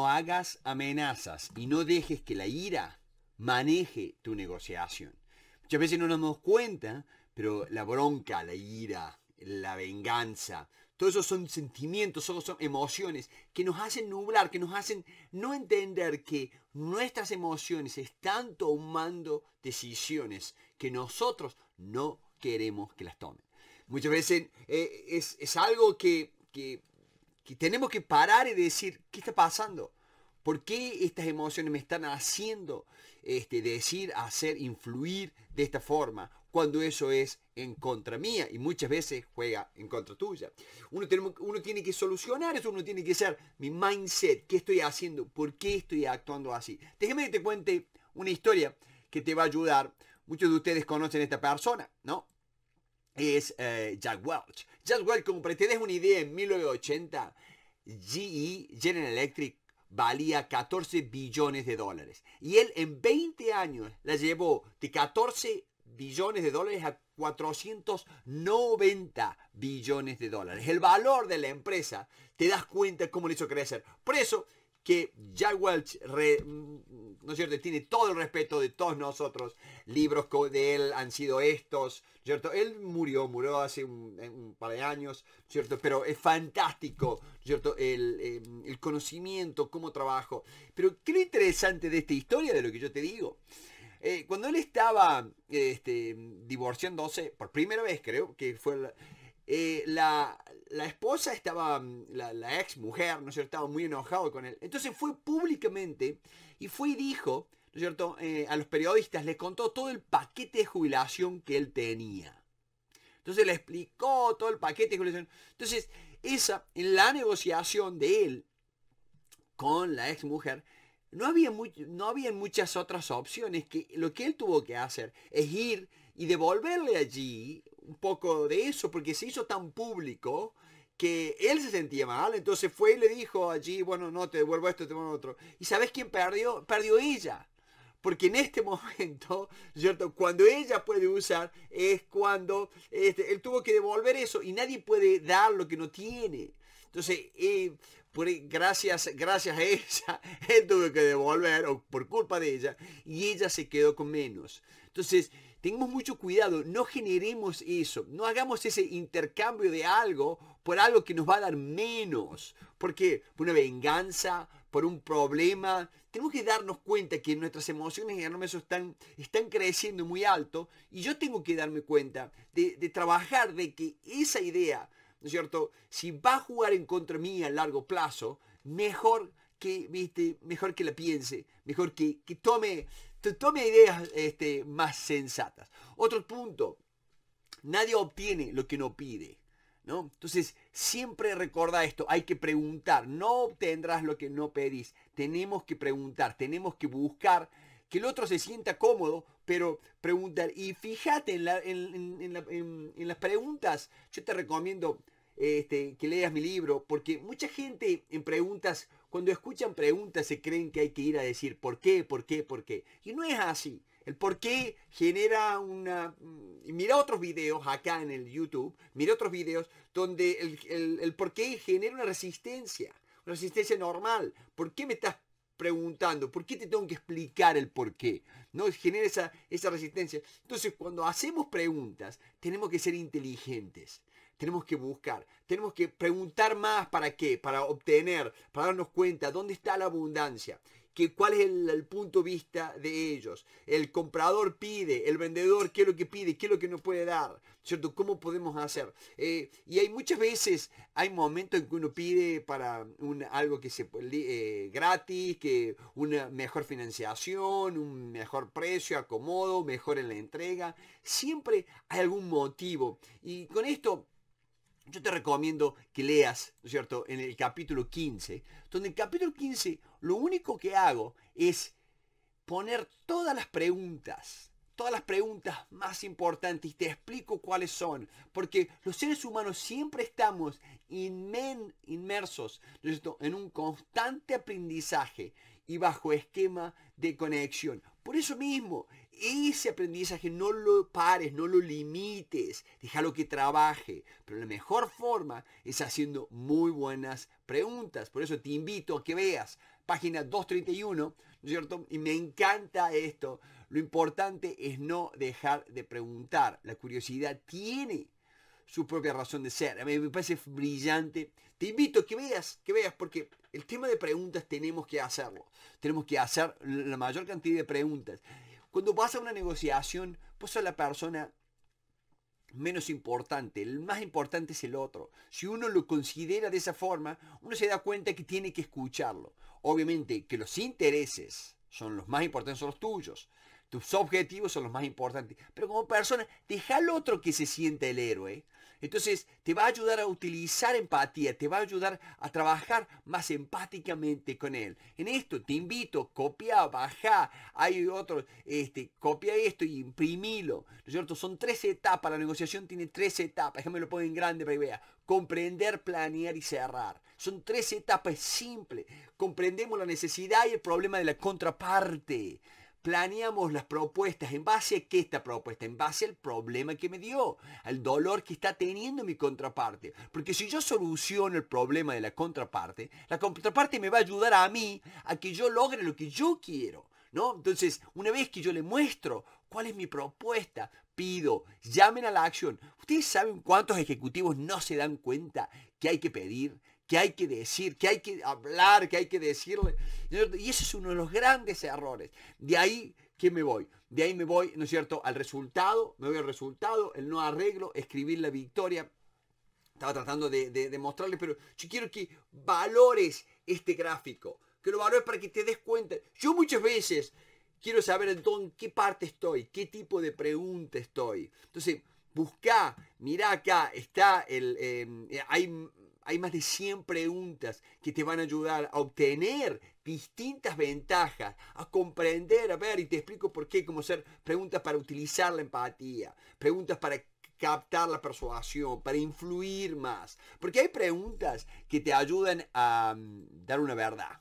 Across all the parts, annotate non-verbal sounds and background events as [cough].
No hagas amenazas y no dejes que la ira maneje tu negociación. Muchas veces no nos damos cuenta, pero la bronca, la ira, la venganza, todos esos son sentimientos, son, emociones que nos hacen nublar, que nos hacen no entender que nuestras emociones están tomando decisiones que nosotros no queremos que las tomen. Muchas veces eh, es, algo que, que que tenemos que parar y decir, ¿qué está pasando? ¿Por qué estas emociones me están haciendo este, decir, hacer, influir de esta forma? Cuando eso es en contra mía y muchas veces juega en contra tuya. Uno, tiene que solucionar eso, uno tiene que ser mi mindset, qué estoy haciendo, por qué estoy actuando así. déjeme que te cuente una historia que te va a ayudar. Muchos de ustedes conocen a esta persona, ¿no? es eh, Jack Welch. Jack Welch, como para que te una idea, en 1980 GE, General Electric, valía 14 billones de dólares. Y él en 20 años la llevó de 14 billones de dólares a 490 billones de dólares. El valor de la empresa, te das cuenta cómo le hizo crecer. Por eso, que Jack Welch, mm, ¿no cierto?, tiene todo el respeto de todos nosotros. Libros de él han sido estos, ¿cierto? Él murió, murió hace un, par de años, ¿cierto? Pero es fantástico, ¿cierto?, em, el, conocimiento, cómo trabajo. Pero qué interesante de esta historia, de lo que yo te digo. Eh, cuando él estaba este, divorciándose, por primera vez creo que fue... La, eh, la, esposa estaba, mm, la, ex mujer, ¿no es estaba muy enojado con él. Entonces fue públicamente y fue y dijo, ¿no es cierto?, eh, a los periodistas, le contó todo el paquete de jubilación que él tenía. Entonces le explicó todo el paquete de jubilación. Entonces, esa, en la negociación de él con la ex mujer, no había, no había muchas otras opciones que lo que él tuvo que hacer es ir y devolverle allí poco de eso porque se hizo tan público que él se sentía mal, entonces fue y le dijo allí, bueno, no, te devuelvo esto, te devuelvo otro. ¿Y sabes quién perdió? Perdió ella. Porque en este [laughs] momento, ¿cierto? Cuando ella puede usar es cuando este, él tuvo que devolver eso y nadie puede dar lo que no tiene. Entonces, eh, por, e, gracias, gracias a ella, [laughs] él tuvo que devolver, o por culpa de ella, y ella se quedó con menos. Entonces, Tengamos mucho cuidado, no generemos eso, no hagamos ese intercambio de algo por algo que nos va a dar menos, porque por una venganza, por un problema, tenemos que darnos cuenta que nuestras emociones en enormes están, están creciendo muy alto y yo tengo que darme cuenta de, trabajar, de que esa idea, ¿no es cierto? Si va a jugar en contra mí a largo plazo, mejor que, ¿viste? Mejor que la piense, mejor que, que tome tome ideas este, más sensatas. Otro punto, nadie obtiene lo que no pide. ¿no? Entonces, siempre recuerda esto, hay que preguntar, no obtendrás lo que no pedís. Tenemos que preguntar, tenemos que buscar que el otro se sienta cómodo, pero preguntar. Y fíjate en, las preguntas, yo te recomiendo este, que leas mi libro, porque mucha gente en preguntas cuando escuchan preguntas se creen que hay que ir a decir por qué, por qué, por qué. Y no es así. El por qué genera una... Mm, mira otros videos acá en el YouTube, mira otros videos donde el, por qué genera una resistencia, una resistencia normal. ¿Por qué me estás preguntando, ¿por qué te tengo que explicar el por qué? ¿No? Genera esa, esa, resistencia. Entonces, cuando hacemos preguntas, tenemos que ser inteligentes. Tenemos que buscar, tenemos que preguntar más para qué, para obtener, para darnos cuenta dónde está la abundancia, cuál es el, punto de vista de ellos. El comprador pide, el vendedor qué es lo que pide, qué es lo que no puede dar, ¿cierto? ¿Cómo podemos hacer? Eh, y hay muchas veces, hay momentos en que uno pide para un, algo que se eh, gratis, que una mejor financiación, un mejor precio, acomodo, mejor en la entrega. Siempre hay algún motivo. Y con esto yo te recomiendo que leas, cierto?, en el capítulo 15, donde el capítulo 15 lo único que hago es poner todas las preguntas, todas las preguntas más importantes y te explico cuáles son, porque los seres humanos siempre estamos inmersos en un constante aprendizaje y bajo esquema de conexión. Por eso mismo ese aprendizaje no lo pares, no lo limites, déjalo que trabaje. Pero la mejor forma es haciendo muy buenas preguntas. Por eso te invito a que veas página 231, ¿no es cierto? Y me encanta esto. Lo importante es no dejar de preguntar. La curiosidad tiene su propia razón de ser. A mí me parece brillante. Te invito a que veas, que veas, porque el tema de preguntas tenemos que hacerlo. Tenemos que hacer la mayor cantidad de preguntas. Cuando vas a una negociación, pues a la persona menos importante, el más importante es el otro. Si uno lo considera de esa forma, uno se da cuenta que tiene que escucharlo. Obviamente que los intereses son los más importantes, son los tuyos. Tus objetivos son los más importantes. Pero como persona, deja al otro que se sienta el héroe. Entonces te va a ayudar a utilizar empatía, te va a ayudar a trabajar más empáticamente con él. En esto te invito, copia, baja, hay otro, este, copia esto y imprimilo. cierto? Son tres etapas, la negociación tiene tres etapas, déjame lo pongo en grande para que vea. Comprender, planear y cerrar. Son tres etapas simples. Comprendemos la necesidad y el problema de la contraparte planeamos las propuestas. ¿En base a qué esta propuesta? En base al problema que me dio, al dolor que está teniendo mi contraparte. Porque si yo soluciono el problema de la contraparte, la contraparte me va a ayudar a mí a que yo logre lo que yo quiero. ¿No? Entonces, una vez que yo le muestro cuál es mi propuesta, pido, llamen a la acción. ¿Ustedes saben cuántos ejecutivos no se dan cuenta que hay que pedir? que hay que decir, que hay que hablar, que hay que decirle. Y ese es uno de los grandes errores. De ahí que me voy. De ahí me voy, ¿no es cierto?, al resultado, me voy al resultado, el no arreglo, escribir la victoria. Estaba tratando de, de, mostrarles, pero yo quiero que valores este gráfico, que lo valores para que te des cuenta. Yo muchas veces quiero saber en qué parte estoy, qué tipo de pregunta estoy. Entonces, busca, mira acá, está el, em, eh, hay hay más de 100 preguntas que te van a ayudar a obtener distintas ventajas, a comprender, a ver, y te explico por qué, como ser preguntas para utilizar la empatía, preguntas para captar la persuasión, para influir más, porque hay preguntas que te ayudan a mm, dar una verdad.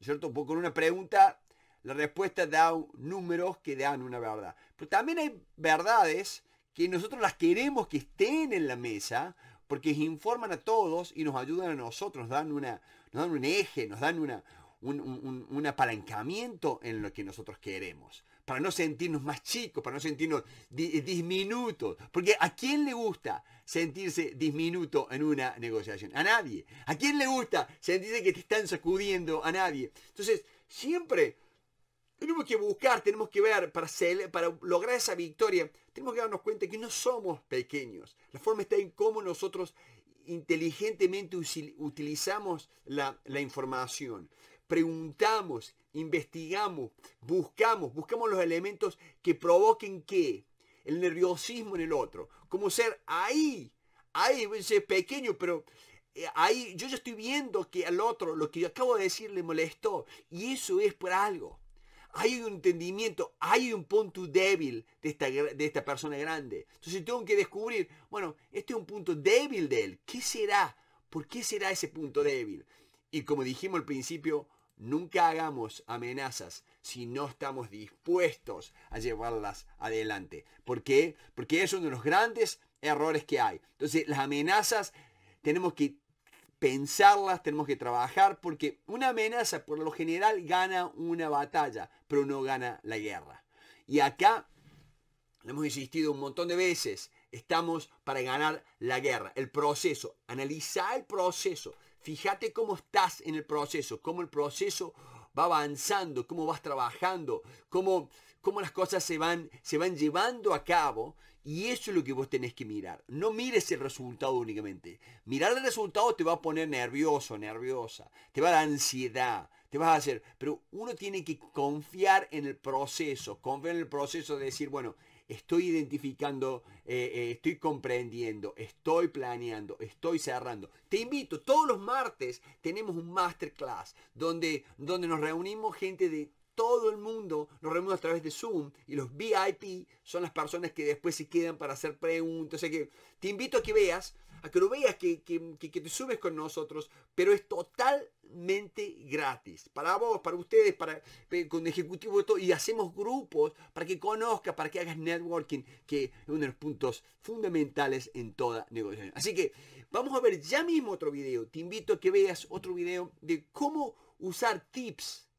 ¿Cierto? Porque con una pregunta la respuesta da números que dan una verdad. Pero también hay verdades que nosotros las queremos que estén en la mesa, porque informan a todos y nos ayudan a nosotros, nos dan, una, un eje, nos dan una, un, apalancamiento en lo que nosotros queremos, para no sentirnos más chicos, para no sentirnos disminutos, porque ¿a quién le gusta sentirse disminuto en una negociación? A nadie. ¿A quién le gusta sentirse que te están sacudiendo? A nadie. Entonces, siempre tenemos que buscar, tenemos que ver, para, lograr esa victoria, tenemos que darnos cuenta que no somos pequeños. La forma está en cómo nosotros inteligentemente utilizamos la, información. Preguntamos, investigamos, buscamos, buscamos los elementos que provoquen qué. El nerviosismo en el otro. Como ser ahí, ahí, ese pequeño, pero eh, ahí yo ya estoy viendo que al otro lo que yo acabo de decir le molestó. Y eso es por algo hay un entendimiento, hay un punto débil de esta, de esta persona grande. Entonces tengo que descubrir, bueno, este es un punto débil de él. ¿Qué será? ¿Por qué será ese punto débil? Y como dijimos al principio, nunca hagamos amenazas si no estamos dispuestos a llevarlas adelante. ¿Por qué? Porque es uno de los grandes errores que hay. Entonces las amenazas tenemos que pensarlas, tenemos que trabajar, porque una amenaza por lo general gana una batalla, pero no gana la guerra. Y acá, lo hemos insistido un montón de veces, estamos para ganar la guerra, el proceso, analiza el proceso, fíjate cómo estás en el proceso, cómo el proceso va avanzando, cómo vas trabajando, cómo, las cosas se van, se van llevando a cabo y eso es lo que vos tenés que mirar. No mires el resultado únicamente. Mirar el resultado te va a poner nervioso, nerviosa. Te va a dar ansiedad. Te vas a hacer. Pero uno tiene que confiar en el proceso. Confiar en el proceso de decir, bueno, estoy identificando, eh, eh, estoy comprendiendo, estoy planeando, estoy cerrando. Te invito, todos los martes tenemos un masterclass donde, donde nos reunimos gente de todo el mundo nos reunimos a través de Zoom y los VIP son las personas que después se quedan para hacer preguntas. O sea que te invito a que veas, a que lo veas, que, te subes con nosotros, pero es totalmente gratis. Para vos, para ustedes, para eh, con ejecutivo y todo. Y hacemos grupos para que conozcas, para que hagas networking, que es uno de los puntos fundamentales en toda negociación. Así que vamos a ver ya mismo otro video. Te invito a que veas otro video de cómo usar tips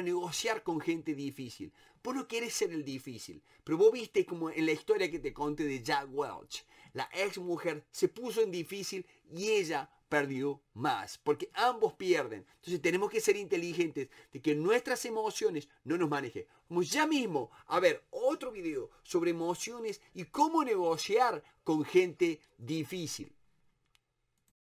negociar con gente difícil. Vos no querés ser el difícil, pero vos viste como en la historia que te conté de Jack Welch, la ex mujer se puso en difícil y ella perdió más, porque ambos pierden. Entonces tenemos que ser inteligentes de que nuestras emociones no nos manejen. Vamos ya mismo a ver otro video sobre emociones y cómo negociar con gente difícil.